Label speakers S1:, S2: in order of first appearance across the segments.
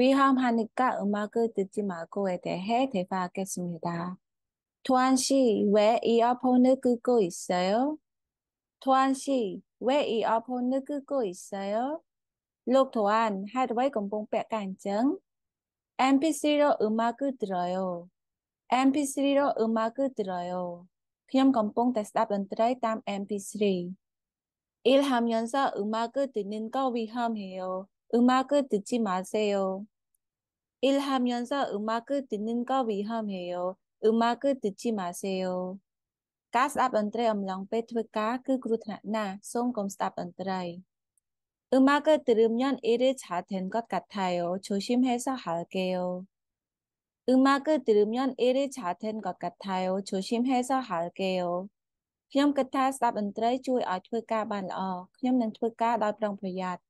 S1: 위험하니까 음악을 듣지 말고에 대해 대화하겠습니다. 도안 씨, 왜 이어폰을 끄고 있어요? 도안 씨, 왜 이어폰을 끄고 있어요? 록 도안, 하루에 공봉 백간증. mp3로 음악을 들어요. mp3로 음악을 들어요. 그냥 건봉 대답 연트라이 땀 mp3. 일하면서 음악을 듣는 거 위험해요. 음악을듣지마세 요. 일하면서음악을듣는거위험해 요. 음악을듣지마세 요. ការស្ដាប់តន្ត្រីអំឡុងពេលធ្វើការគឺគ្រោះថ្នាក់ណាស់សូមកុំស្ដាប់តន្ត្រីអឺម៉ាកើទ្រឹមញ៉ានអ៊ីរេឆាថេនកតកាត់ថៃអូឈូស៊ីមហេសាហាល់កេអូអឺម៉ាកើទ្រឹមញ៉ានអ៊ីរេឆាថេនកតកាត់ថៃអូឈូស៊ីមហេសាហាល់កេអូខ្ញុំគិតថាស្ដាប់តន្ត្រីជួយឲ្យធ្វើការបានល្អខ្ញុំនឹងធ្វើការដោយប្រុងប្រយ័ត្ន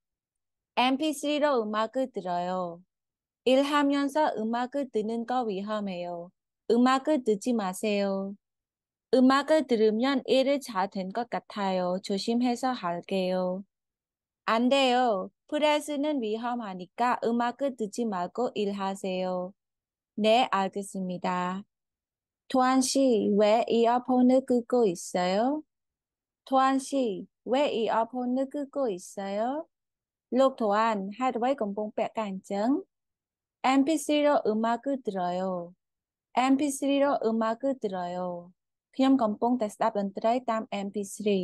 S1: MP3로 음악을 들어요. 일하면서 음악을 듣는 거 위험해요. 음악을 듣지 마세요. 음악을 들으면 일을 잘 된 것 같아요. 조심해서 할게요. 안 돼요. 프레스는 위험하니까 음악을 듣지 말고 일하세요. 네, 알겠습니다. 토안 씨, 왜 이어폰을 끄고 있어요? 토안 씨, 왜 이어폰을 끄고 있어요? ลกทวนหัดไว้กับปงแปะกันจังเอ็มพีซีโรอึมากึดรอยเอ็มพีซีโรอึมากึดรอยขยมกับปงแต่สับดนตรีตามเอ็มพีซี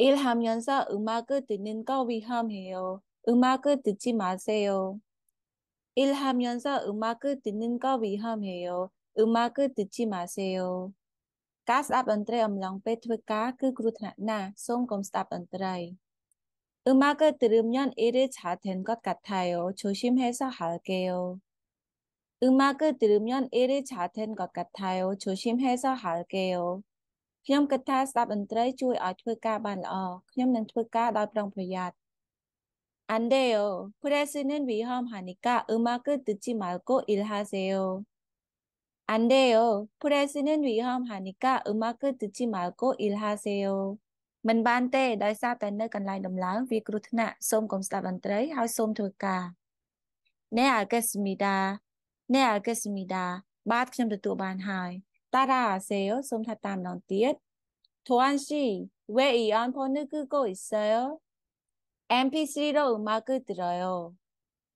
S1: อิลฮามยันซาอึมากึดนินก็วิฮามเฮียวอึมากึดจิมาเซียวอิลฮามยันซาอึมากึดนินก็วิฮามเฮียวอึมากึดจิมาเซียวกาสับดนตรีอำลังเปิดทวก้าคือกรุธนาส่งกับสับดนตรี 음악을 들으면 일이 잘된 것 같아요. 조심해서 할게요. 음악을 들으면 일이 잘된것 같아요. 조심해서 할게요. ខ្ញុំគិតថាស្ដាប់តន្ត្រីជួ 어, 안돼요. 프레스는 위험하니까 음악을 듣지 말고 일하세요. 안돼요. 프레스는 위험하니까 음악을 듣지 말고 일하세요. មិនបានទេដោយសារតែនៅកន្លែងដំឡើងវាគ្រោះថ្នាក់សូមកុំស្ដាប់តន្ត្រីហើយសូមធ្វើការអ្នកអាកេសមីដាអ្នកអាកេសមីដាបាទខ្ញុំទទួលបានហើយ តារាសេលសូមថាតាមដងទៀតធួនស៊ីវេអ៊ីអនផនគឺកុយសេល MP3 រអ៊ឺម៉ាគឺត្រយោ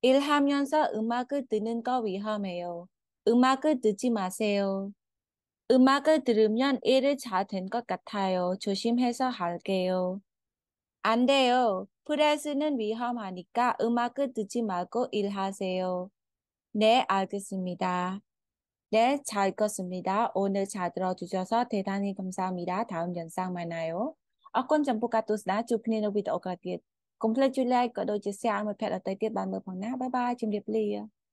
S1: អ៊ីលហាមយ៉នសាអ៊ឺម៉ាគឺទិនិនកវីហាមេយោអ៊ឺម៉ាគឺទិជីម៉ាសេល 음악을 들으면 일을 잘 된 것 같아요. 조심해서 할게요. 안 돼요. 프레스는 위험하니까 음악을 듣지 말고 일하세요. 네, 알겠습니다. 네, 잘 읽었습니다. 오늘 잘 들어주셔서 대단히 감사합니다. 다음 영상 만나요. អរគុណចំពោះការទស្សនាជួបគ្នានៅវីដេអូក្រោយទៀតកុំភ្លេ